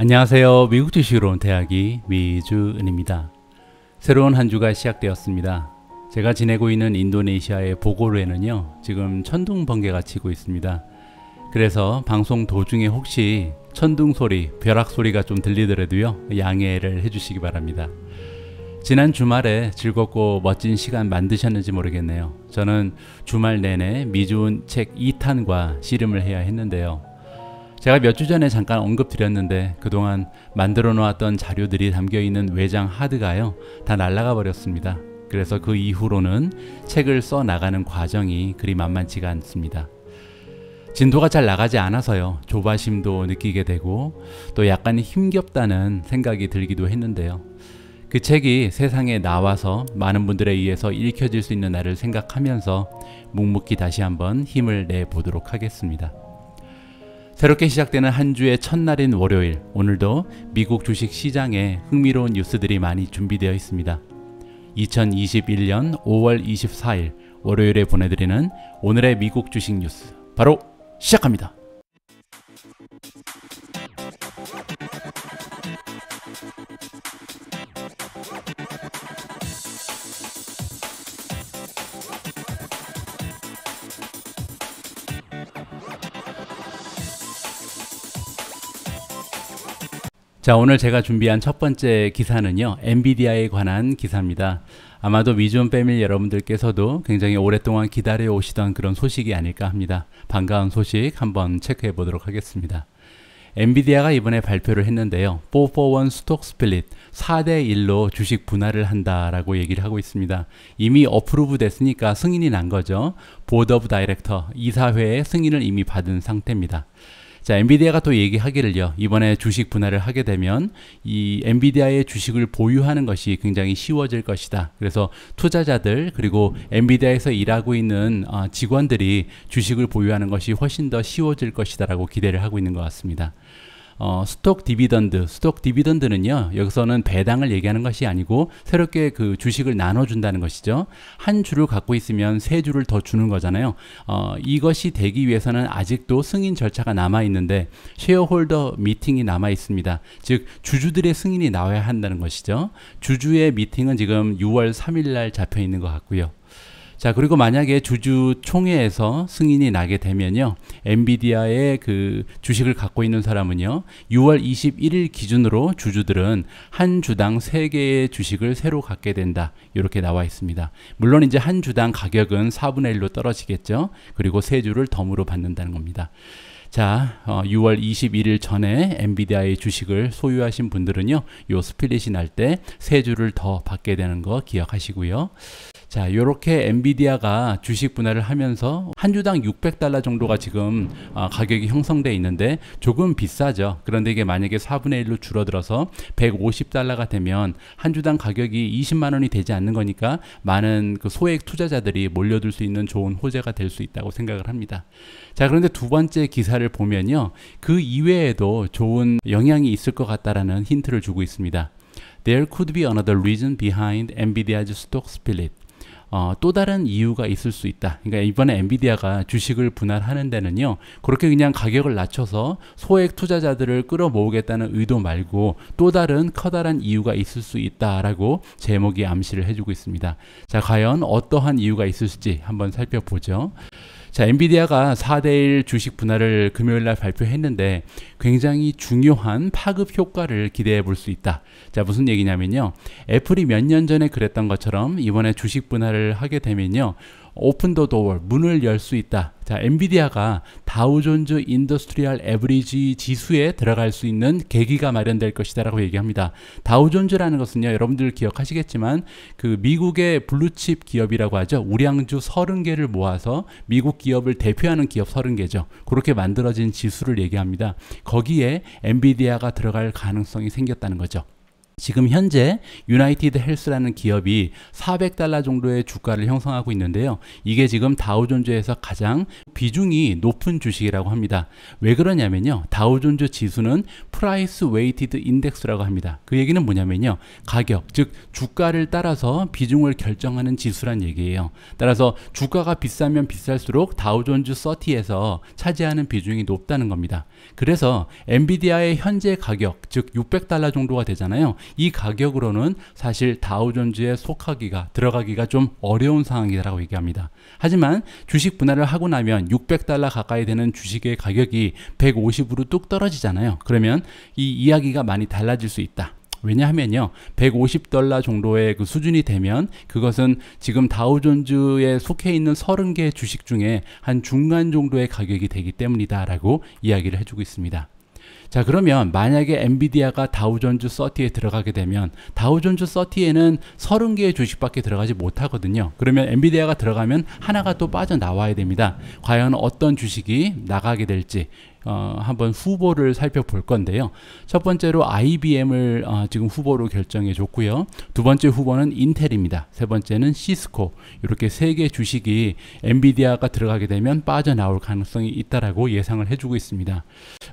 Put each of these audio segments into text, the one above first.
안녕하세요. 미국 주식으로 온 대학이 미주은입니다. 새로운 한 주가 시작되었습니다. 제가 지내고 있는 인도네시아의 보고로에는요 지금 천둥 번개가 치고 있습니다. 그래서 방송 도중에 혹시 천둥 소리, 벼락 소리가 좀 들리더라도요, 양해를 해주시기 바랍니다. 지난 주말에 즐겁고 멋진 시간 만드셨는지 모르겠네요. 저는 주말 내내 미주은 책 2탄과 씨름을 해야 했는데요. 제가 몇 주 전에 잠깐 언급드렸는데 그동안 만들어 놓았던 자료들이 담겨 있는 외장 하드가요. 다 날아가 버렸습니다. 그래서 그 이후로는 책을 써 나가는 과정이 그리 만만치가 않습니다. 진도가 잘 나가지 않아서요. 조바심도 느끼게 되고 또 약간 힘겹다는 생각이 들기도 했는데요. 그 책이 세상에 나와서 많은 분들에 의해서 읽혀질 수 있는 날을 생각하면서 묵묵히 다시 한번 힘을 내 보도록 하겠습니다. 새롭게 시작되는 한 주의 첫날인 월요일, 오늘도 미국 주식 시장에 흥미로운 뉴스들이 많이 준비되어 있습니다. 2021년 5월 24일 월요일에 보내드리는 오늘의 미국 주식 뉴스 바로 시작합니다. 자, 오늘 제가 준비한 첫 번째 기사는요. 엔비디아에 관한 기사입니다. 아마도 위즈온 패밀리 여러분들께서도 굉장히 오랫동안 기다려 오시던 그런 소식이 아닐까 합니다. 반가운 소식 한번 체크해 보도록 하겠습니다. 엔비디아가 이번에 발표를 했는데요. 441 스톡 스플릿 4대 1로 주식 분할을 한다라고 얘기를 하고 있습니다. 이미 어프로브 됐으니까 승인이 난 거죠. 보드 오브 다이렉터 이사회의 승인을 이미 받은 상태입니다. 자, 엔비디아가 또 얘기하기를요. 이번에 주식 분할을 하게 되면 이 엔비디아의 주식을 보유하는 것이 굉장히 쉬워질 것이다. 그래서 투자자들 그리고 엔비디아에서 일하고 있는 아, 직원들이 주식을 보유하는 것이 훨씬 더 쉬워질 것이다라고 기대를 하고 있는 것 같습니다. 어, 스톡 디비던드, 스톡 디비던드는요, 여기서는 배당을 얘기하는 것이 아니고 새롭게 그 주식을 나눠준다는 것이죠. 한 주를 갖고 있으면 세 주를 더 주는 거잖아요. 어, 이것이 되기 위해서는 아직도 승인 절차가 남아있는데 쉐어홀더 미팅이 남아있습니다. 즉, 주주들의 승인이 나와야 한다는 것이죠. 주주의 미팅은 지금 6월 3일날 잡혀 있는 것 같고요. 자, 그리고 만약에 주주 총회에서 승인이 나게 되면요. 엔비디아의 그 주식을 갖고 있는 사람은요. 6월 21일 기준으로 주주들은 한 주당 3개의 주식을 새로 갖게 된다. 이렇게 나와 있습니다. 물론 이제 한 주당 가격은 4분의 1로 떨어지겠죠. 그리고 세 주를 덤으로 받는다는 겁니다. 자, 어, 6월 21일 전에 엔비디아의 주식을 소유하신 분들은요, 요 스플릿이 날 때세 주를 더 받게 되는 거 기억하시고요. 자, 이렇게 엔비디아가 주식 분할을 하면서 한 주당 600달러 정도가 지금 어, 가격이 형성돼 있는데 조금 비싸죠. 그런데 이게 만약에 4분의 1로 줄어들어서 150달러가 되면 한 주당 가격이 20만 원이 되지 않는 거니까 많은 그 소액 투자자들이 몰려들 수 있는 좋은 호재가 될 수 있다고 생각을 합니다. 자, 그런데 두 번째 기사를 보면요. 그 이외에도 좋은 영향이 있을 것 같다라는 힌트를 주고 있습니다. There could be another reason behind NVIDIA's stock split. 어, 또 다른 이유가 있을 수 있다. 그러니까 이번에 엔비디아가 주식을 분할하는 데는요. 그렇게 그냥 가격을 낮춰서 소액 투자자들을 끌어모으겠다는 의도 말고 또 다른 커다란 이유가 있을 수 있다라고 제목이 암시를 해주고 있습니다. 자, 과연 어떠한 이유가 있을지 한번 살펴보죠. 자, 엔비디아가 4대1 주식 분할을 금요일 날 발표했는데 굉장히 중요한 파급 효과를 기대해 볼 수 있다. 자, 무슨 얘기냐면요. 애플이 몇 년 전에 그랬던 것처럼 이번에 주식 분할을 하게 되면요. 오픈 더 도어 문을 열 수 있다. 자, 엔비디아가 다우존즈 인더스트리얼 에브리지 지수에 들어갈 수 있는 계기가 마련될 것이다라고 얘기합니다. 다우존즈라는 것은요, 여러분들 기억하시겠지만 그 미국의 블루칩 기업이라고 하죠. 우량주 30개를 모아서 미국 기업을 대표하는 기업 30개죠. 그렇게 만들어진 지수를 얘기합니다. 거기에 엔비디아가 들어갈 가능성이 생겼다는 거죠. 지금 현재 유나이티드 헬스라는 기업이 400달러 정도의 주가를 형성하고 있는데요. 이게 지금 다우존즈에서 가장 비중이 높은 주식이라고 합니다. 왜 그러냐면요. 다우존즈 지수는 프라이스 웨이티드 인덱스라고 합니다. 그 얘기는 뭐냐면요. 가격, 즉 주가를 따라서 비중을 결정하는 지수란 얘기예요. 따라서 주가가 비싸면 비쌀수록 다우존즈 30에서 차지하는 비중이 높다는 겁니다. 그래서 엔비디아의 현재 가격, 즉 600달러 정도가 되잖아요. 이 가격으로는 사실 다우존즈에 속하기가 들어가기가 좀 어려운 상황이라고 얘기합니다. 하지만 주식 분할을 하고 나면 600달러 가까이 되는 주식의 가격이 150으로 뚝 떨어지잖아요. 그러면 이 이야기가 많이 달라질 수 있다. 왜냐하면요 150달러 정도의 그 수준이 되면 그것은 지금 다우존즈에 속해 있는 3 0개 주식 중에 한 중간 정도의 가격이 되기 때문이다 라고 이야기를 해주고 있습니다 자 그러면 만약에 엔비디아가 다우존즈 30에 들어가게 되면 다우존즈 30에는 30개의 주식밖에 들어가지 못하거든요. 그러면 엔비디아가 들어가면 하나가 또 빠져나와야 됩니다. 과연 어떤 주식이 나가게 될지 어, 한번 후보를 살펴볼 건데요. 첫 번째로 IBM을 어, 지금 후보로 결정해 줬고요. 두 번째 후보는 인텔입니다. 세 번째는 시스코. 이렇게 세 개 주식이 엔비디아가 들어가게 되면 빠져나올 가능성이 있다라고 예상을 해주고 있습니다.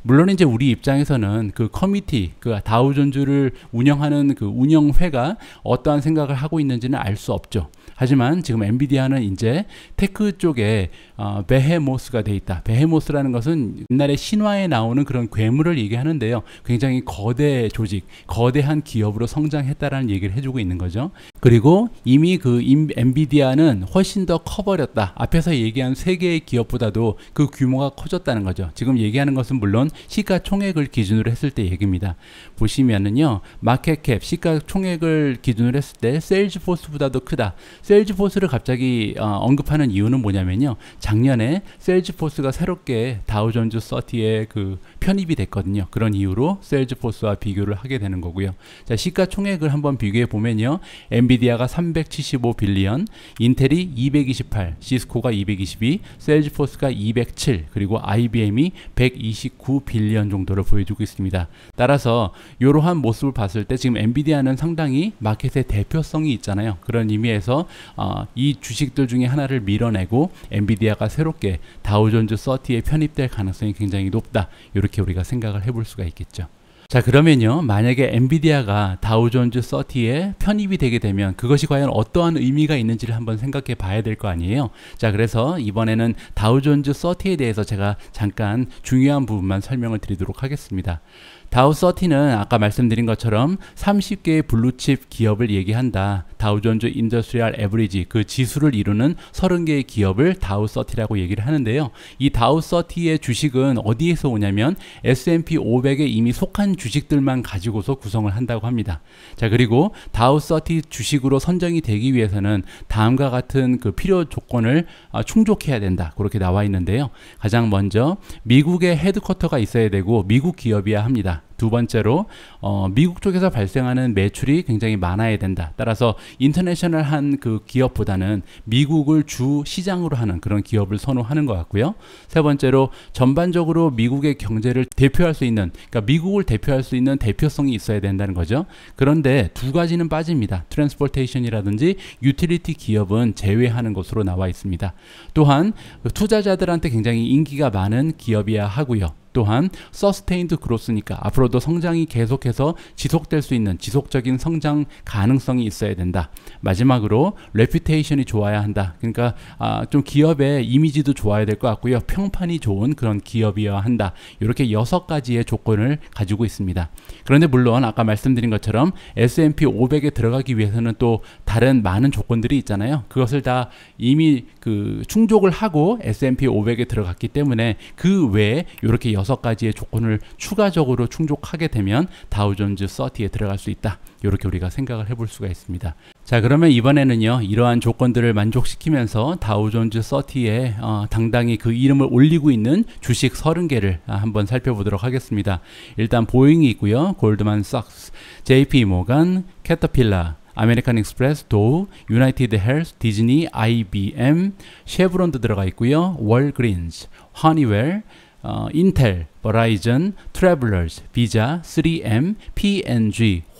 물론 이제 우리 입장에서는 그 커미티, 그 다우존즈를 운영하는 그 운영회가 어떠한 생각을 하고 있는지는 알 수 없죠. 하지만 지금 엔비디아는 이제 테크 쪽에 어, 베헤모스가 돼 있다. 베헤모스라는 것은 옛날에 신화에 나오는 그런 괴물을 얘기하는데요. 굉장히 거대 조직, 거대한 기업으로 성장했다라는 얘기를 해주고 있는 거죠. 그리고 이미 그 엔비디아는 훨씬 더 커버렸다. 앞에서 얘기한 세 개의 기업보다도 그 규모가 커졌다는 거죠. 지금 얘기하는 것은 물론 시가총액을 기준으로 했을 때 얘기입니다. 보시면은요 마켓캡 시가총액을 기준으로 했을 때 세일즈포스보다 도 크다 세일즈포스를 갑자기 어, 언급하는 이유는 뭐냐면요 작년에 세일즈포스가 새롭게 다우존즈 30의 그 편입이 됐거든요. 그런 이유로 셀즈포스와 비교를 하게 되는 거고요. 자, 시가총액을 한번 비교해 보면요. 엔비디아가 375 빌리언, 인텔이 228, 시스코가 222, 셀즈포스가 207, 그리고 IBM이 129 빌리언 정도를 보여주고 있습니다. 따라서 이러한 모습을 봤을 때 지금 엔비디아는 상당히 마켓의 대표성이 있잖아요. 그런 의미에서 어, 이 주식들 중에 하나를 밀어내고 엔비디아가 새롭게 다우존즈 30에 편입될 가능성이 굉장히 높다. 이렇 이렇게 우리가 생각을 해볼 수가 있겠죠. 자 그러면요 만약에 엔비디아가 다우존즈 30에 편입이 되게 되면 그것이 과연 어떠한 의미가 있는지를 한번 생각해 봐야 될 거 아니에요 자 그래서 이번에는 다우존즈 30에 대해서 제가 잠깐 중요한 부분만 설명을 드리도록 하겠습니다 다우 30는 아까 말씀드린 것처럼 30개의 블루칩 기업을 얘기한다 다우존즈 인더스트리얼 에브리지 그 지수를 이루는 30개의 기업을 다우서티라고 얘기를 하는데요. 이 다우서티의 주식은 어디에서 오냐면 S&P 500에 이미 속한 주식들만 가지고서 구성을 한다고 합니다. 자 그리고 다우서티 주식으로 선정이 되기 위해서는 다음과 같은 그 필요 조건을 아, 충족해야 된다 그렇게 나와 있는데요. 가장 먼저 미국의 헤드쿼터가 있어야 되고 미국 기업이야 합니다. 두 번째로 어, 미국 쪽에서 발생하는 매출이 굉장히 많아야 된다. 따라서 인터내셔널한 그 기업보다는 미국을 주 시장으로 하는 그런 기업을 선호하는 것 같고요. 세 번째로 전반적으로 미국의 경제를 대표할 수 있는 그러니까 미국을 대표할 수 있는 대표성이 있어야 된다는 거죠. 그런데 두 가지는 빠집니다. 트랜스포테이션이라든지 유틸리티 기업은 제외하는 것으로 나와 있습니다. 또한 투자자들한테 굉장히 인기가 많은 기업이야 하고요. 또한 서스테인드 그로스니까 앞으로도 성장이 계속해서 지속될 수 있는 지속적인 성장 가능성이 있어야 된다. 마지막으로 레피테이션이 좋아야 한다. 그러니까 아, 좀 기업의 이미지도 좋아야 될 것 같고요. 평판이 좋은 그런 기업이어야 한다. 이렇게 여섯 가지의 조건을 가지고 있습니다. 그런데 물론 아까 말씀드린 것처럼 S&P 500에 들어가기 위해서는 또 다른 많은 조건들이 있잖아요. 그것을 다 이미 그 충족을 하고 S&P 500에 들어갔기 때문에 그 외에 이렇게 여섯 여섯 가지의 조건을 추가적으로 충족하게 되면 다우존즈 30에 들어갈 수 있다. 이렇게 우리가 생각을 해볼 수가 있습니다. 자 그러면 이번에는요 이러한 조건들을 만족시키면서 다우존즈 30에 어, 당당히 그 이름을 올리고 있는 주식 30개를 아, 한번 살펴보도록 하겠습니다. 일단 보잉이 있고요. 골드만삭스, JP 모간, 캐터필라, 아메리칸 익스프레스, 도우, 유나이티드 헬스, 디즈니, IBM, 쉐브론도 들어가 있고요. 월그린즈, 허니웰, 어, 인텔, 버라이즌, 트래블러스, 비자, 3M, P&G, n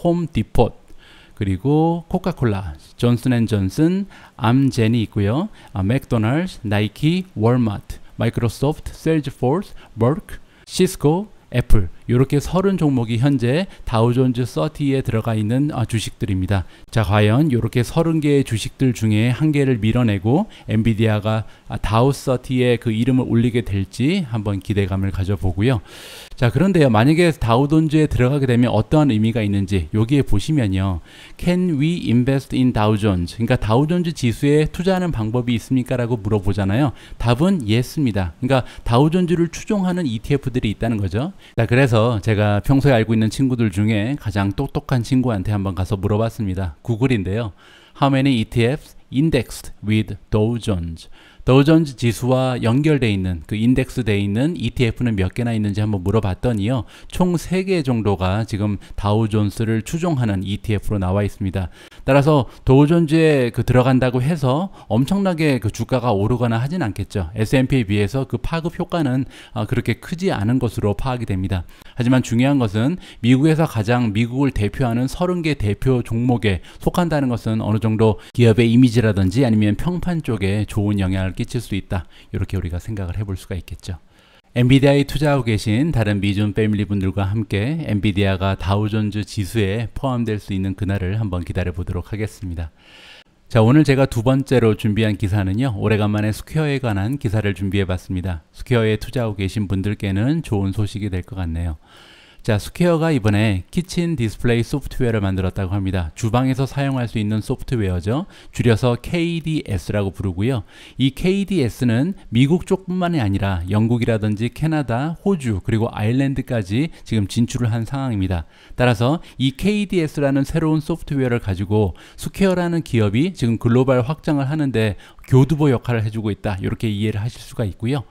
홈디포 그리고 코카콜라, 존슨앤존슨, 암젠이 있고요. 아, 맥도날드, 나이키, 월마트, 마이크로소프트, 셀즈포스, 머크, 시스코, 애플 이렇게 30 종목이 현재 다우존즈 30에 들어가 있는 어, 주식들입니다. 자, 과연 이렇게 30개의 주식들 중에 한 개를 밀어내고 엔비디아가 아, 다우 30에 그 이름을 올리게 될지 한번 기대감을 가져보고요. 자, 그런데요. 만약에 다우존즈에 들어가게 되면 어떠한 의미가 있는지 여기에 보시면요. Can we invest in Dow Jones? 그러니까 다우존즈 지수에 투자하는 방법이 있습니까? 라고 물어보잖아요. 답은 yes입니다. 그러니까 다우존즈를 추종하는 ETF들이 있다는 거죠. 자, 그래서 제가 평소에 알고 있는 친구들 중에 가장 똑똑한 친구한테 한번 가서 물어봤습니다. 구글인데요. How many ETFs indexed with Dow Jones? 도우존즈 지수와 연결되어 있는 그 인덱스 돼 있는 ETF는 몇 개나 있는지 한번 물어봤더니요. 총3개 정도가 지금 다우존스를 추종하는 ETF로 나와 있습니다. 따라서 도우존즈에 그 들어간다고 해서 엄청나게 그 주가가 오르거나 하진 않겠죠. S&P에 비해서 그 파급 효과는 아, 그렇게 크지 않은 것으로 파악이 됩니다. 하지만 중요한 것은 미국에서 가장 미국을 대표하는 30개 대표 종목에 속한다는 것은 어느 정도 기업의 이미지라든지 아니면 평판 쪽에 좋은 영향을 끼칠 수 있다. 이렇게 우리가 생각을 해볼 수가 있겠죠. 엔비디아에 투자하고 계신 다른 미준 패밀리 분들과 함께 엔비디아가 다우존즈 지수에 포함될 수 있는 그날을 한번 기다려 보도록 하겠습니다. 자, 오늘 제가 두 번째로 준비한 기사는요, 오래간만에 스퀘어에 관한 기사를 준비해 봤습니다. 스퀘어에 투자하고 계신 분들께는 좋은 소식이 될 것 같네요. 자, 스퀘어가 이번에 키친 디스플레이 소프트웨어를 만들었다고 합니다. 주방에서 사용할 수 있는 소프트웨어죠. 줄여서 KDS라고 부르고요. 이 KDS는 미국 쪽뿐만이 아니라 영국이라든지 캐나다, 호주, 그리고 아일랜드까지 지금 진출을 한 상황입니다. 따라서 이 KDS라는 새로운 소프트웨어를 가지고 스퀘어라는 기업이 지금 글로벌 확장을 하는데 교두보 역할을 해주고 있다. 이렇게 이해를 하실 수가 있고요.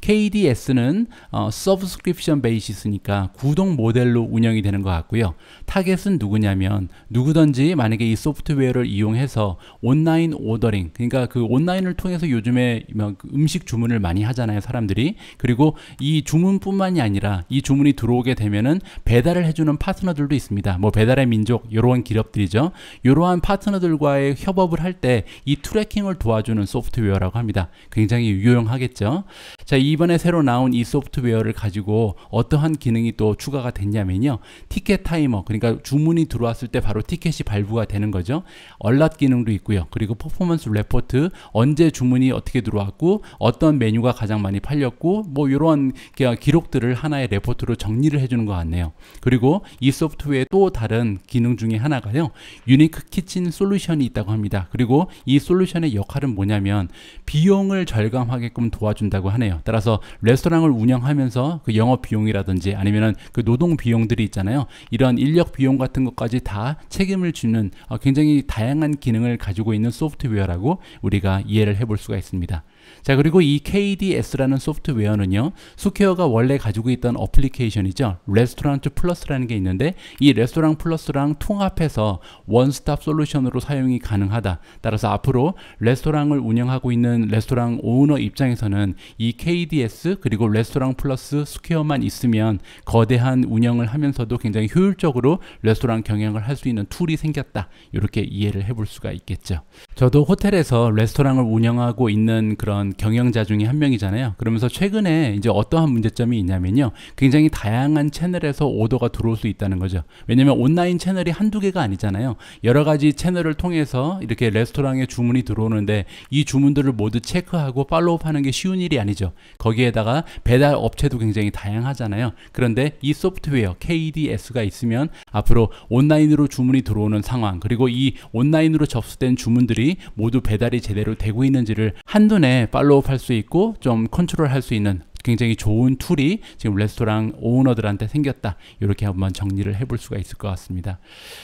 KDS는 어, 서브스크립션 베이시스니까 구독 모델로 운영이 되는 것 같고요. 타겟은 누구냐면 누구든지 만약에 이 소프트웨어를 이용해서 온라인 오더링 그러니까 그 온라인을 통해서 요즘에 뭐 음식 주문을 많이 하잖아요 사람들이 그리고 이 주문뿐만이 아니라 이 주문이 들어오게 되면은 배달을 해주는 파트너들도 있습니다 뭐 배달의 민족 이러한 기업들이죠 이러한 파트너들과의 협업을 할 때 이 트래킹을 도와주는 소프트웨어라고 합니다 굉장히 유용하겠죠 자이 이번에 새로 나온 이 소프트웨어를 가지고 어떠한 기능이 또 추가가 됐냐면요. 티켓 타이머, 그러니까 주문이 들어왔을 때 바로 티켓이 발부가 되는 거죠. 얼랏 기능도 있고요. 그리고 퍼포먼스 레포트, 언제 주문이 어떻게 들어왔고 어떤 메뉴가 가장 많이 팔렸고 뭐 이런 기록들을 하나의 레포트로 정리를 해주는 것 같네요. 그리고 이 소프트웨어의 또 다른 기능 중에 하나가요. 유니크 키친 솔루션이 있다고 합니다. 그리고 이 솔루션의 역할은 뭐냐면 비용을 절감하게끔 도와준다고 하네요. 따라 따라서 레스토랑을 운영하면서 그 영업 비용이라든지 아니면은 그 노동 비용들이 있잖아요. 이런 인력 비용 같은 것까지 다 책임을 지는 어, 굉장히 다양한 기능을 가지고 있는 소프트웨어라고 우리가 이해를 해 볼 수가 있습니다. 자 그리고 이 KDS라는 소프트웨어는요 수퀘어가 원래 가지고 있던 어플리케이션이죠 레스토랑트 플러스라는 게 있는데 이 레스토랑 플러스랑 통합해서 원스톱 솔루션으로 사용이 가능하다 따라서 앞으로 레스토랑을 운영하고 있는 레스토랑 오너 입장에서는 이 KDS 그리고 레스토랑 플러스 수퀘어만 있으면 거대한 운영을 하면서도 굉장히 효율적으로 레스토랑 경영을 할 수 있는 툴이 생겼다 이렇게 이해를 해볼 수가 있겠죠 저도 호텔에서 레스토랑을 운영하고 있는 그런 어떤 경영자 중에 한 명이잖아요. 그러면서 최근에 이제 어떠한 문제점이 있냐면요. 굉장히 다양한 채널에서 오더가 들어올 수 있다는 거죠. 왜냐면 온라인 채널이 한두 개가 아니잖아요. 여러 가지 채널을 통해서 이렇게 레스토랑에 주문이 들어오는데 이 주문들을 모두 체크하고 팔로우하는 게 쉬운 일이 아니죠. 거기에다가 배달 업체도 굉장히 다양하잖아요. 그런데 이 소프트웨어 KDS가 있으면 앞으로 온라인으로 주문이 들어오는 상황 그리고 이 온라인으로 접수된 주문들이 모두 배달이 제대로 되고 있는지를 한눈에 팔로우할수 있고 좀 컨트롤 할 수 있는 굉장히 좋은 툴이 지금 레스토랑 오너들한테 생겼다. 이렇게 한번 정리를 해볼 수가 있을 것 같습니다.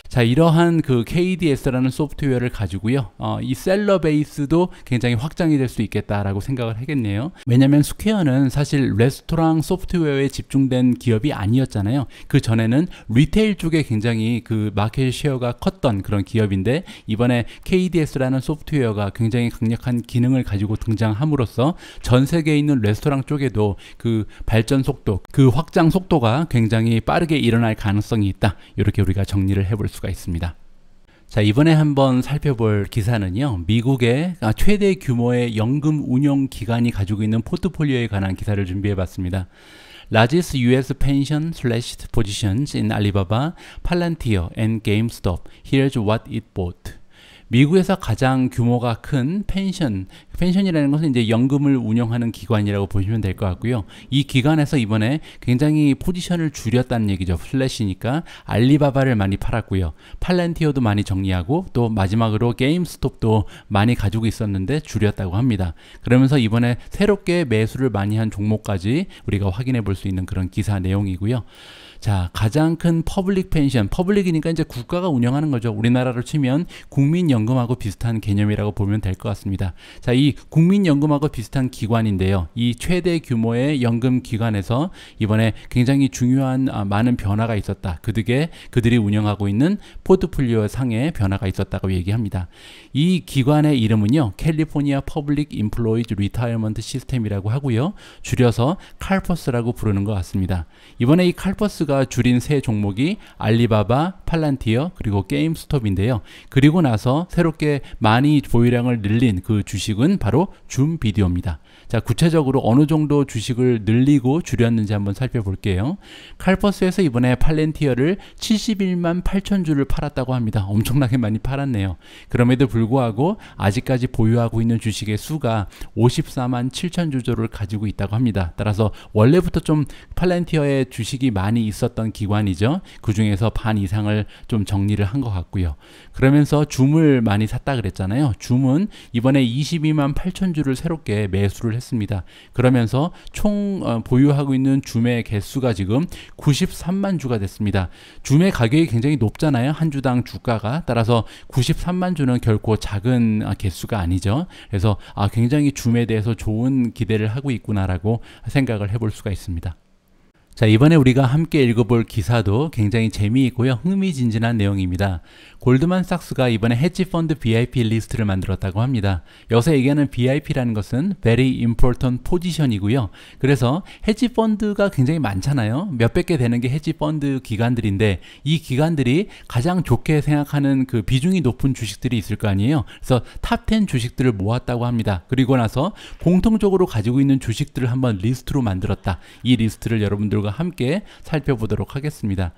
자, 이러한 그 KDS라는 소프트웨어를 가지고요. 어, 이 셀러 베이스도 굉장히 확장이 될 수 있겠다라고 생각을 하겠네요. 왜냐면 스퀘어는 사실 레스토랑 소프트웨어에 집중된 기업이 아니었잖아요. 그 전에는 리테일 쪽에 굉장히 그 마켓 쉐어가 컸던 그런 기업인데 이번에 KDS라는 소프트웨어가 굉장히 강력한 기능을 가지고 등장함으로써 전 세계에 있는 레스토랑 쪽에도 정그 발전 속도, 그 확장 속도가 굉장히 빠르게 일어날 가능성이 있다. 이렇게 우리가 정리를 해볼 수가 있습니다. 자, 이번에 한번 살펴볼 기사는요. 미국의 최대 규모의 연금 운용 기관이 가지고 있는 포트폴리오에 관한 기사를 준비해 봤습니다. largest US pension slash positions in Alibaba, Palantir, and GameStop. Here's what it bought. 미국에서 가장 규모가 큰 펜션, 펜션이라는 것은 이제 연금을 운영하는 기관이라고 보시면 될 것 같고요. 이 기관에서 이번에 굉장히 포지션을 줄였다는 얘기죠. 플래시니까 알리바바를 많이 팔았고요. 팔렌티어도 많이 정리하고 또 마지막으로 게임스톱도 많이 가지고 있었는데 줄였다고 합니다. 그러면서 이번에 새롭게 매수를 많이 한 종목까지 우리가 확인해 볼 수 있는 그런 기사 내용이고요. 자, 가장 큰 퍼블릭 펜션, 퍼블릭이니까 이제 국가가 운영하는 거죠. 우리나라로 치면 국민연금하고 비슷한 개념이라고 보면 될 것 같습니다. 자, 이 국민연금하고 비슷한 기관인데요. 이 최대 규모의 연금 기관에서 이번에 굉장히 중요한 아, 많은 변화가 있었다. 그들에 게 그들이 운영하고 있는 포트폴리오 상의 변화가 있었다고 얘기합니다. 이 기관의 이름은요. 캘리포니아 퍼블릭 인플로이즈 리타이먼트 시스템이라고 하고요. 줄여서 칼퍼스라고 부르는 것 같습니다. 이번에 이 칼퍼스가 아까 줄인 세 종목이 알리바바, 팔란티어, 그리고 게임스톱인데요. 그리고 나서 새롭게 많이 보유량을 늘린 그 주식은 바로 줌 비디오입니다. 자, 구체적으로 어느 정도 주식을 늘리고 줄였는지 한번 살펴볼게요. 칼퍼스에서 이번에 팔렌티어를 71만 8천 주를 팔았다고 합니다. 엄청나게 많이 팔았네요. 그럼에도 불구하고 아직까지 보유하고 있는 주식의 수가 54만 7천 주조를 가지고 있다고 합니다. 따라서 원래부터 좀 팔렌티어의 주식이 많이 있었던 기관이죠. 그 중에서 반 이상을 좀 정리를 한 것 같고요. 그러면서 줌을 많이 샀다 그랬잖아요. 줌은 이번에 22만 8천 주를 새롭게 매수를 했습니다. 그러면서 총 어, 보유하고 있는 줌의 개수가 지금 93만 주가 됐습니다. 줌의 가격이 굉장히 높잖아요. 한 주당 주가가 따라서 93만 주는 결코 작은 어, 개수가 아니죠. 그래서 아 굉장히 줌에 대해서 좋은 기대를 하고 있구나라고 생각을 해볼 수가 있습니다. 자, 이번에 우리가 함께 읽어볼 기사도 굉장히 재미있고요. 흥미진진한 내용입니다. 골드만삭스가 이번에 헤지펀드 VIP 리스트를 만들었다고 합니다. 여기서 얘기하는 VIP라는 것은 Very Important Position이고요. 그래서 헤지펀드가 굉장히 많잖아요. 몇백 개 되는 게 헤지펀드 기관들인데 이 기관들이 가장 좋게 생각하는 그 비중이 높은 주식들이 있을 거 아니에요. 그래서 탑 10 주식들을 모았다고 합니다. 그리고 나서 공통적으로 가지고 있는 주식들을 한번 리스트로 만들었다. 이 리스트를 여러분들과 내용들과 함께 살펴보도록 하겠습니다.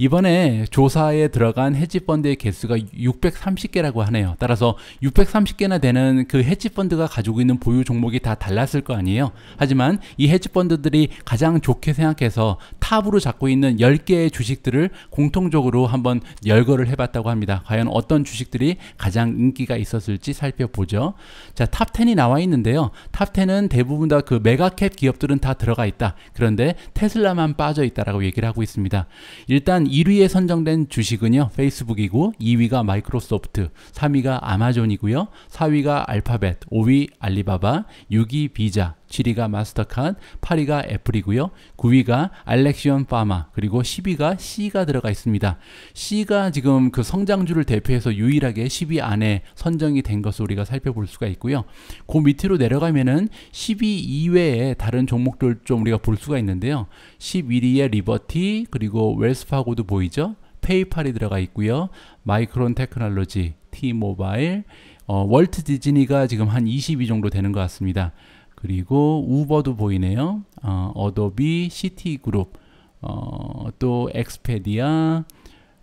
이번에 조사에 들어간 헤지펀드의 개수가 630개라고 하네요. 따라서 630개나 되는 그 헤지펀드가 가지고 있는 보유 종목이 다 달랐을 거 아니에요. 하지만 이 헤지펀드들이 가장 좋게 생각해서 탑으로 잡고 있는 10개의 주식들을 공통적으로 한번 열거를 해봤다고 합니다. 과연 어떤 주식들이 가장 인기가 있었을지 살펴보죠. 자, 탑10이 나와 있는데요. 탑10은 대부분 다 그 메가캡 기업들은 다 들어가 있다. 그런데 테슬라만 빠져 있다라고 얘기를 하고 있습니다. 일단 1위에 선정된 주식은요, 페이스북이고, 2위가 마이크로소프트, 3위가 아마존이고요, 4위가 알파벳, 5위 알리바바, 6위 비자, 7위가 마스터칸, 8위가 애플이고요. 9위가 알렉시온 파마, 그리고 10위가 C가 들어가 있습니다. C가 지금 그 성장주를 대표해서 유일하게 10위 안에 선정이 된 것을 우리가 살펴볼 수가 있고요. 그 밑으로 내려가면은 10위 이외에 다른 종목들 좀 우리가 볼 수가 있는데요. 11위에 리버티, 그리고 웰스파고도 보이죠? 페이팔이 들어가 있고요. 마이크론 테크놀로지, 티모바일, 어, 월트 디즈니가 지금 한 20위 정도 되는 것 같습니다. 그리고 우버도 보이네요. 어, 어도비, 시티그룹, 어, 또 엑스페디아,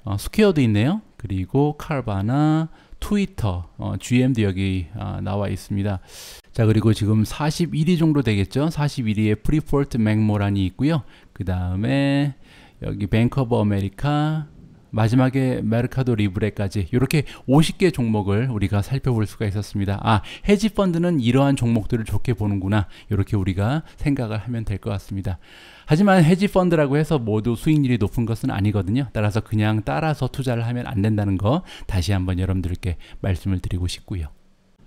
어, 스퀘어도 있네요. 그리고 칼바나, 트위터, 어, GM도 여기 아, 나와 있습니다. 자 그리고 지금 41위 정도 되겠죠. 41위에 프리포트 맥모란이 있고요. 그 다음에 여기 뱅커버 아메리카, 마지막에 메르카도 리브레까지 이렇게 50개 종목을 우리가 살펴볼 수가 있었습니다. 아, 헤지 펀드는 이러한 종목들을 좋게 보는구나. 이렇게 우리가 생각을 하면 될 것 같습니다. 하지만 헤지 펀드라고 해서 모두 수익률이 높은 것은 아니거든요. 따라서 그냥 따라서 투자를 하면 안 된다는 거 다시 한번 여러분들께 말씀을 드리고 싶고요.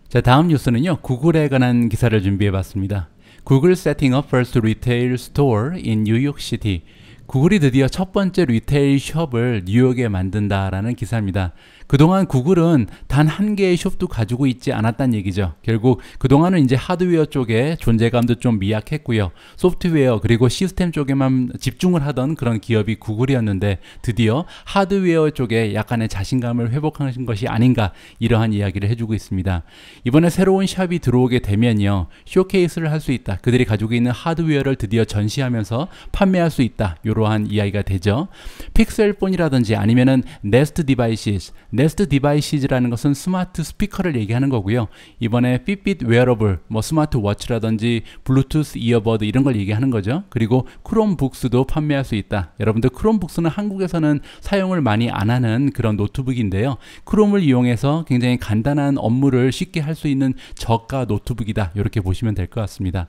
자, 다음 뉴스는요. 구글에 관한 기사를 준비해 봤습니다. 구글 setting up first retail store in New York City. 구글이 드디어 첫 번째 리테일 숍을 뉴욕에 만든다라는 기사입니다. 그동안 구글은 단 한 개의 숍도 가지고 있지 않았다는 얘기죠. 결국 그동안은 이제 하드웨어 쪽에 존재감도 좀 미약했고요. 소프트웨어 그리고 시스템 쪽에만 집중을 하던 그런 기업이 구글이었는데 드디어 하드웨어 쪽에 약간의 자신감을 회복하신 것이 아닌가 이러한 이야기를 해주고 있습니다. 이번에 새로운 샵이 들어오게 되면요. 쇼케이스를 할 수 있다. 그들이 가지고 있는 하드웨어를 드디어 전시하면서 판매할 수 있다. 이러한 이야기가 되죠. 픽셀폰이라든지 아니면은 네스트 디바이시스, 네스트 디바이시즈라는 것은 스마트 스피커를 얘기하는 거고요. 이번에 핏빛 웨어러블, 뭐 스마트 워치라든지 블루투스 이어버드 이런 걸 얘기하는 거죠. 그리고 크롬북스도 판매할 수 있다. 여러분들 크롬북스는 한국에서는 사용을 많이 안 하는 그런 노트북인데요. 크롬을 이용해서 굉장히 간단한 업무를 쉽게 할 수 있는 저가 노트북이다. 이렇게 보시면 될 것 같습니다.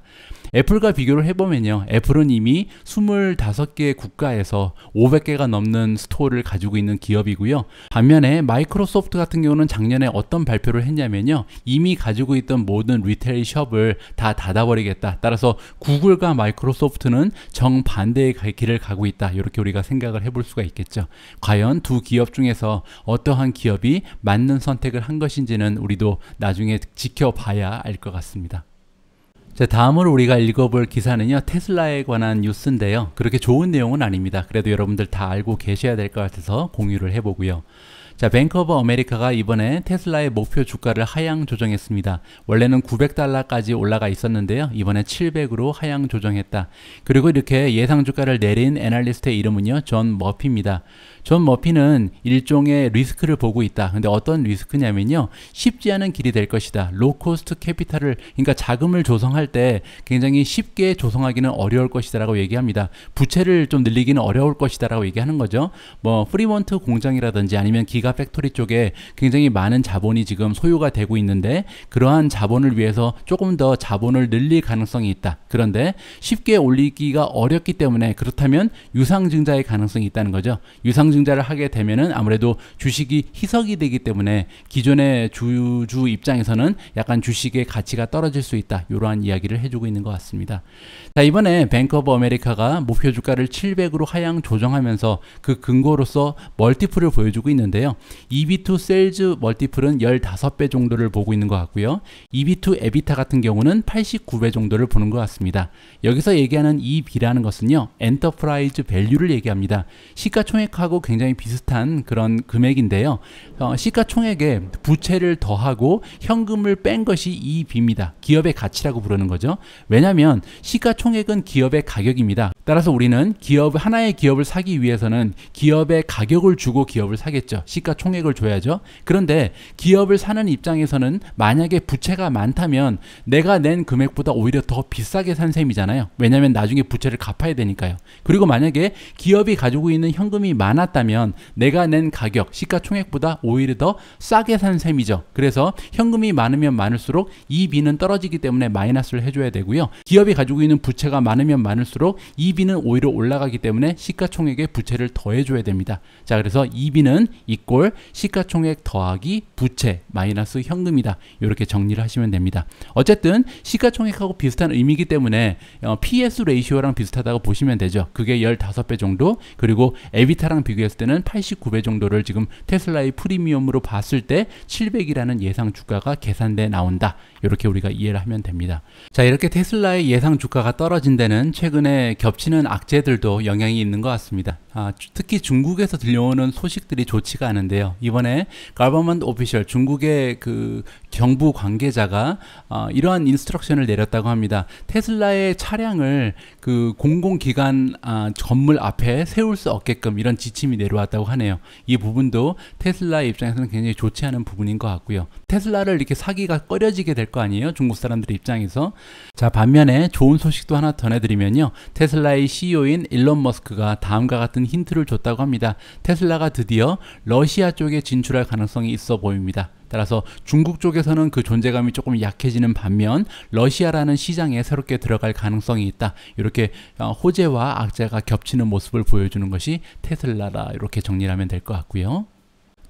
애플과 비교를 해보면요. 애플은 이미 25개 국가에서 500개가 넘는 스토어를 가지고 있는 기업이고요. 반면에 마이크로소프트 같은 경우는 작년에 어떤 발표를 했냐면요. 이미 가지고 있던 모든 리테일 숍을 다 닫아버리겠다. 따라서 구글과 마이크로소프트는 정반대의 길을 가고 있다. 이렇게 우리가 생각을 해볼 수가 있겠죠. 과연 두 기업 중에서 어떠한 기업이 맞는 선택을 한 것인지는 우리도 나중에 지켜봐야 알 것 같습니다. 자, 다음으로 우리가 읽어볼 기사는요, 테슬라에 관한 뉴스인데요. 그렇게 좋은 내용은 아닙니다. 그래도 여러분들 다 알고 계셔야 될 것 같아서 공유를 해보고요. 자, 뱅크 오브 아메리카가 이번에 테슬라의 목표 주가를 하향 조정했습니다. 원래는 900달러까지 올라가 있었는데요. 이번에 700으로 하향 조정했다. 그리고 이렇게 예상 주가를 내린 애널리스트의 이름은요, 존 머피입니다. 존 머피는 일종의 리스크를 보고 있다. 근데 어떤 리스크냐면요. 쉽지 않은 길이 될 것이다. 로코스트 캐피탈을 그러니까 자금을 조성할 때 굉장히 쉽게 조성하기는 어려울 것이다라고 얘기합니다. 부채를 좀 늘리기는 어려울 것이다라고 얘기하는 거죠. 뭐 프리먼트 공장이라든지 아니면 기가 팩토리 쪽에 굉장히 많은 자본이 지금 소유가 되고 있는데 그러한 자본을 위해서 조금 더 자본을 늘릴 가능성이 있다. 그런데 쉽게 올리기가 어렵기 때문에 그렇다면 유상증자의 가능성이 있다는 거죠. 유상 증자를 하게 되면은 아무래도 주식이 희석이 되기 때문에 기존의 주주 입장에서는 약간 주식의 가치가 떨어질 수 있다. 이러한 이야기를 해주고 있는 것 같습니다. 자, 이번에 뱅크 오브 아메리카가 목표 주가를 700으로 하향 조정하면서 그 근거로서 멀티플을 보여주고 있는데요. EB2 셀즈 멀티플은 15배 정도를 보고 있는 것 같고요. EB2 에비타 같은 경우는 89배 정도를 보는 것 같습니다. 여기서 얘기하는 EB라는 것은요. 엔터프라이즈 밸류를 얘기합니다. 시가총액하고 굉장히 비슷한 그런 금액인데요. 어, 시가총액에 부채를 더하고 현금을 뺀 것이 이익입니다. 기업의 가치라고 부르는 거죠. 왜냐하면 시가총액은 기업의 가격입니다. 따라서 우리는 기업 하나의 기업을 사기 위해서는 기업의 가격을 주고 기업을 사겠죠. 시가총액을 줘야죠. 그런데 기업을 사는 입장에서는 만약에 부채가 많다면 내가 낸 금액보다 오히려 더 비싸게 산 셈이잖아요. 왜냐하면 나중에 부채를 갚아야 되니까요. 그리고 만약에 기업이 가지고 있는 현금이 많았 팔았다면 내가 낸 가격 시가총액보다 오히려 더 싸게 산 셈이죠. 그래서 현금이 많으면 많을수록 EB는 떨어지기 때문에 마이너스를 해줘야 되고요. 기업이 가지고 있는 부채가 많으면 많을수록 EB는 오히려 올라가기 때문에 시가총액에 부채를 더해줘야 됩니다. 자 그래서 EB는 이꼴 시가총액 더하기 부채 마이너스 현금이다. 이렇게 정리를 하시면 됩니다. 어쨌든 시가총액하고 비슷한 의미이기 때문에 어, PS 레이시오랑 비슷하다고 보시면 되죠. 그게 15배 정도 그리고 에비타랑 비교 비교했을 때는 89배 정도를 지금 테슬라의 프리미엄으로 봤을 때 700이라는 예상 주가가 계산돼 나온다. 이렇게 우리가 이해를 하면 됩니다. 자, 이렇게 테슬라의 예상 주가가 떨어진 데는 최근에 겹치는 악재들도 영향이 있는 것 같습니다. 아, 특히 중국에서 들려오는 소식들이 좋지가 않은데요. 이번에 government official 중국의 그경부 관계자가 아, 이러한 인스트럭션을 내렸다고 합니다. 테슬라의 차량을 그 공공기관 아, 건물 앞에 세울 수 없게끔 이런 지침이 관심이 내려왔다고 하네요. 이 부분도 테슬라 입장에서는 굉장히 좋지 않은 부분인 것 같고요. 테슬라를 이렇게 사기가 꺼려지게 될 거 아니에요? 중국 사람들 입장에서. 자, 반면에 좋은 소식도 하나 전해드리면요. 테슬라의 CEO인 일론 머스크가 다음과 같은 힌트를 줬다고 합니다. 테슬라가 드디어 러시아 쪽에 진출할 가능성이 있어 보입니다. 따라서 중국 쪽에서는 그 존재감이 조금 약해지는 반면 러시아라는 시장에 새롭게 들어갈 가능성이 있다. 이렇게 어, 호재와 악재가 겹치는 모습을 보여주는 것이 테슬라다 이렇게 정리하면 될 것 같고요.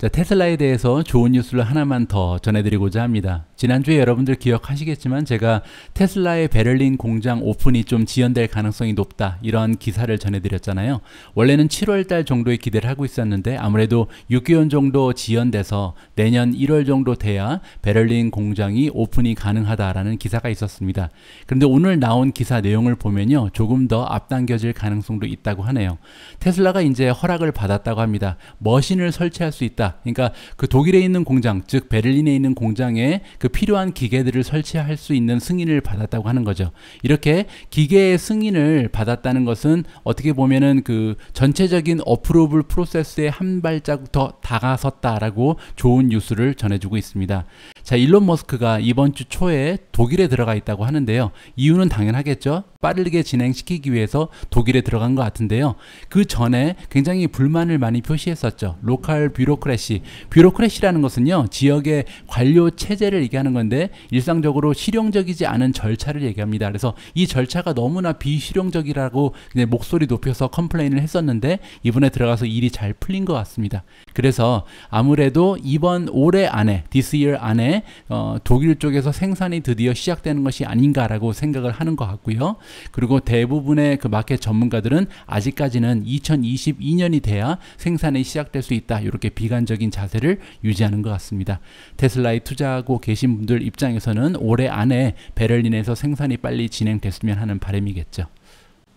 자, 테슬라에 대해서 좋은 뉴스를 하나만 더 전해드리고자 합니다. 지난주에 여러분들 기억하시겠지만 제가 테슬라의 베를린 공장 오픈이 좀 지연될 가능성이 높다 이런 기사를 전해드렸잖아요. 원래는 7월달 정도에 기대를 하고 있었는데 아무래도 6개월 정도 지연돼서 내년 1월 정도 돼야 베를린 공장이 오픈이 가능하다라는 기사가 있었습니다. 그런데 오늘 나온 기사 내용을 보면요 조금 더 앞당겨질 가능성도 있다고 하네요. 테슬라가 이제 허락을 받았다고 합니다. 머신을 설치할 수 있다. 그러니까 그 독일에 있는 공장, 즉 베를린에 있는 공장에 그 필요한 기계들을 설치할 수 있는 승인을 받았다고 하는 거죠. 이렇게 기계의 승인을 받았다는 것은 어떻게 보면은 그 전체적인 어프로블 프로세스에 한 발짝 더 다가섰다라고 좋은 뉴스를 전해주고 있습니다. 자, 일론 머스크가 이번 주 초에 독일에 들어가 있다고 하는데요. 이유는 당연하겠죠. 빠르게 진행시키기 위해서 독일에 들어간 것 같은데요. 그 전에 굉장히 불만을 많이 표시했었죠. 로컬 뷰로크래시. 뷰로크래시라는 것은요, 지역의 관료 체제를 얘기하는 건데 일상적으로 실용적이지 않은 절차를 얘기합니다. 그래서 이 절차가 너무나 비실용적이라고 목소리 높여서 컴플레인을 했었는데 이번에 들어가서 일이 잘 풀린 것 같습니다. 그래서 아무래도 이번 올해 안에, this year 안에 어, 독일 쪽에서 생산이 드디어 시작되는 것이 아닌가라고 생각을 하는 것 같고요. 그리고 대부분의 그 마켓 전문가들은 아직까지는 2022년이 돼야 생산이 시작될 수 있다. 이렇게 비관적인 자세를 유지하는 것 같습니다. 테슬라에 투자하고 계신 분들 입장에서는 올해 안에 베를린에서 생산이 빨리 진행됐으면 하는 바람이겠죠.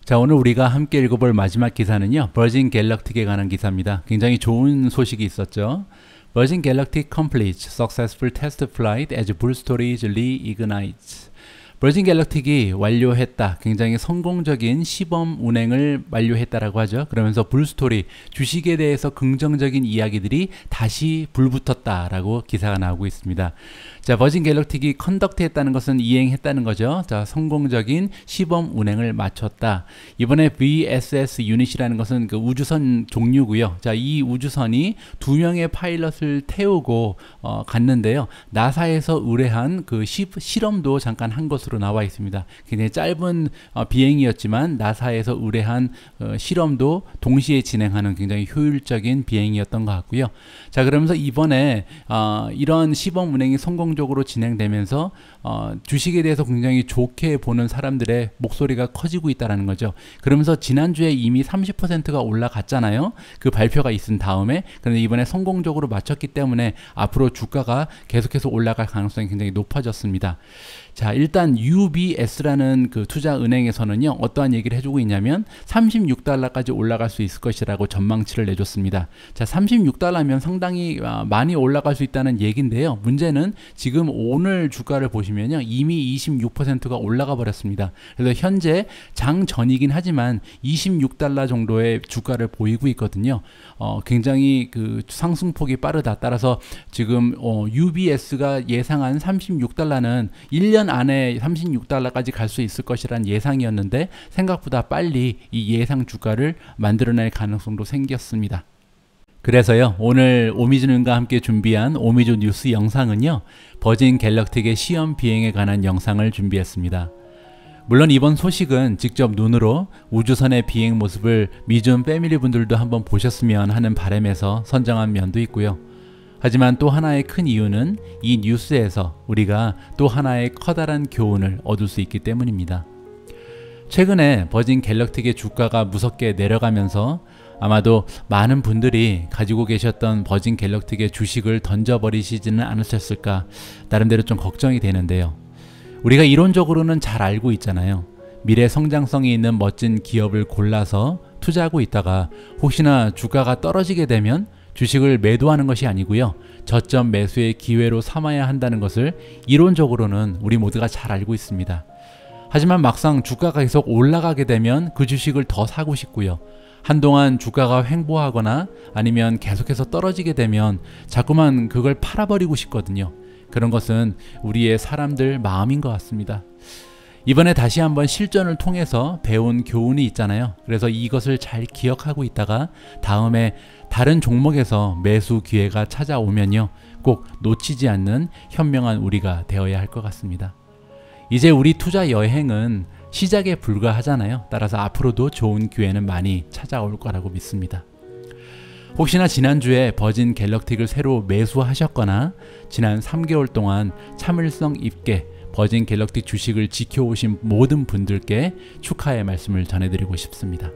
자, 오늘 우리가 함께 읽어볼 마지막 기사는요. 버진 갤럭틱에 관한 기사입니다. 굉장히 좋은 소식이 있었죠. Virgin Galactic completes successful test flight as b u l s t o r i e reignites. 버진 갤럭틱이 완료했다. 굉장히 성공적인 시범 운행을 완료했다라고 하죠. 그러면서 불스토리, 주식에 대해서 긍정적인 이야기들이 다시 불붙었다라고 기사가 나오고 있습니다. 자, 버진 갤럭틱이 컨덕트했다는 것은 이행했다는 거죠. 자, 성공적인 시범 운행을 마쳤다. 이번에 VSS 유닛이라는 것은 그 우주선 종류고요. 자, 이 우주선이 두 명의 파일럿을 태우고 어, 갔는데요. 나사에서 의뢰한 그 시, 실험도 잠깐 한 것으로 기록으로 나와 있습니다. 굉장히 짧은 어, 비행이었지만 나사에서 의뢰한 어, 실험도 동시에 진행하는 굉장히 효율적인 비행이었던 것 같고요. 자 그러면서 이번에 어, 이런 시범 운행이 성공적으로 진행되면서 주식에 대해서 굉장히 좋게 보는 사람들의 목소리가 커지고 있다는 거죠. 그러면서 지난주에 이미 30%가 올라갔잖아요. 그 발표가 있은 다음에 그런데 이번에 성공적으로 마쳤기 때문에 앞으로 주가가 계속해서 올라갈 가능성이 굉장히 높아졌습니다. 자, 일단 UBS라는 그 투자 은행에서는요. 어떠한 얘기를 해주고 있냐면 36달러까지 올라갈 수 있을 것이라고 전망치를 내줬습니다. 자, 36달러면 상당히 아, 많이 올라갈 수 있다는 얘기인데요. 문제는 지금 오늘 주가를 보시면요. 이미 26%가 올라가 버렸습니다. 그래서 현재 장 전이긴 하지만 26달러 정도의 주가를 보이고 있거든요. 어, 굉장히 그 상승폭이 빠르다. 따라서 지금 어, UBS가 예상한 36달러는 1년 1년 안에 36달러까지 갈 수 있을 것이란 예상이었는데 생각보다 빨리 이 예상 주가를 만들어낼 가능성도 생겼습니다. 그래서요 오늘 오미준과 함께 준비한 오미준 뉴스 영상은요 버진 갤럭틱의 시험 비행에 관한 영상을 준비했습니다. 물론 이번 소식은 직접 눈으로 우주선의 비행 모습을 미준 패밀리 분들도 한번 보셨으면 하는 바람에서 선정한 면도 있고요. 하지만 또 하나의 큰 이유는 이 뉴스에서 우리가 또 하나의 커다란 교훈을 얻을 수 있기 때문입니다. 최근에 버진 갤럭틱의 주가가 무섭게 내려가면서 아마도 많은 분들이 가지고 계셨던 버진 갤럭틱의 주식을 던져버리시지는 않으셨을까 나름대로 좀 걱정이 되는데요. 우리가 이론적으로는 잘 알고 있잖아요. 미래 성장성이 있는 멋진 기업을 골라서 투자하고 있다가 혹시나 주가가 떨어지게 되면 주식을 매도하는 것이 아니고요. 저점 매수의 기회로 삼아야 한다는 것을 이론적으로는 우리 모두가 잘 알고 있습니다. 하지만 막상 주가가 계속 올라가게 되면 그 주식을 더 사고 싶고요. 한동안 주가가 횡보하거나 아니면 계속해서 떨어지게 되면 자꾸만 그걸 팔아버리고 싶거든요. 그런 것은 우리의 사람들 마음인 것 같습니다. 이번에 다시 한번 실전을 통해서 배운 교훈이 있잖아요. 그래서 이것을 잘 기억하고 있다가 다음에 다른 종목에서 매수 기회가 찾아오면요. 꼭 놓치지 않는 현명한 우리가 되어야 할 것 같습니다. 이제 우리 투자 여행은 시작에 불과하잖아요. 따라서 앞으로도 좋은 기회는 많이 찾아올 거라고 믿습니다. 혹시나 지난주에 버진 갤럭틱을 새로 매수하셨거나 지난 3개월 동안 참을성 있게 버진 갤럭틱 주식을 지켜오신 모든 분들께 축하의 말씀을 전해드리고 싶습니다.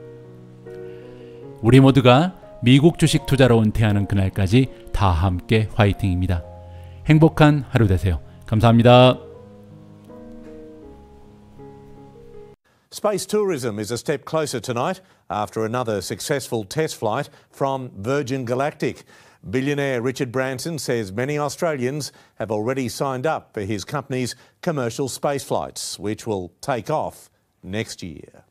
우리 모두가 미국 주식 투자로 은퇴하는 그날까지 다 함께 화이팅입니다. 행복한 하루 되세요. 감사합니다. Space tourism is a step closer tonight after another successful test flight from Virgin Galactic. Billionaire Richard Branson says many Australians have already signed up for his company's commercial space flights, which will take off next year.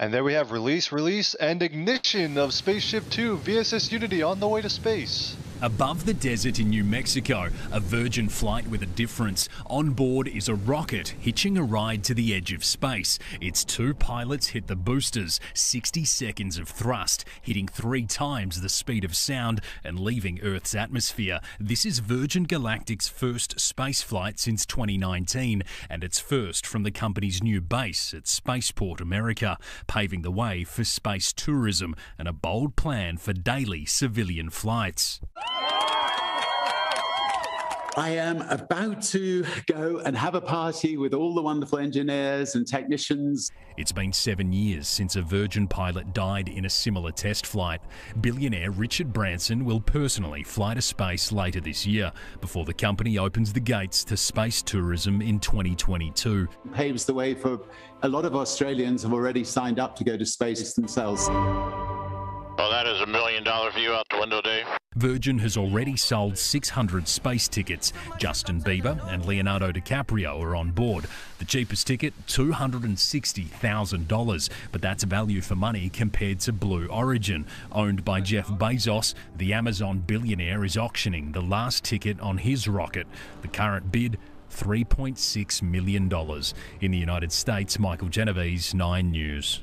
And there we have release, release, and ignition of Spaceship 2 VSS Unity on the way to space. Above the desert in New Mexico, a Virgin flight with a difference. On board is a rocket hitching a ride to the edge of space. Its two pilots hit the boosters, 60 seconds of thrust, hitting three times the speed of sound and leaving Earth's atmosphere. This is Virgin Galactic's first space flight since 2019, and its first from the company's new base at Spaceport America, paving the way for space tourism and a bold plan for daily civilian flights. I am about to go and have a party with all the wonderful engineers and technicians. It's been seven years since a Virgin pilot died in a similar test flight. Billionaire Richard Branson will personally fly to space later this year before the company opens the gates to space tourism in 2022. It paves the way for a lot of Australians have already signed up to go to space themselves. Well, that is a million dollar view out the window, Dave. Virgin has already sold 600 space tickets. Justin Bieber and Leonardo DiCaprio are on board. The cheapest ticket, $260,000, but that's value for money compared to Blue Origin. Owned by Jeff Bezos, the Amazon billionaire is auctioning the last ticket on his rocket. The current bid, $3.6 million. In the United States, Michael Genovese, 9 News.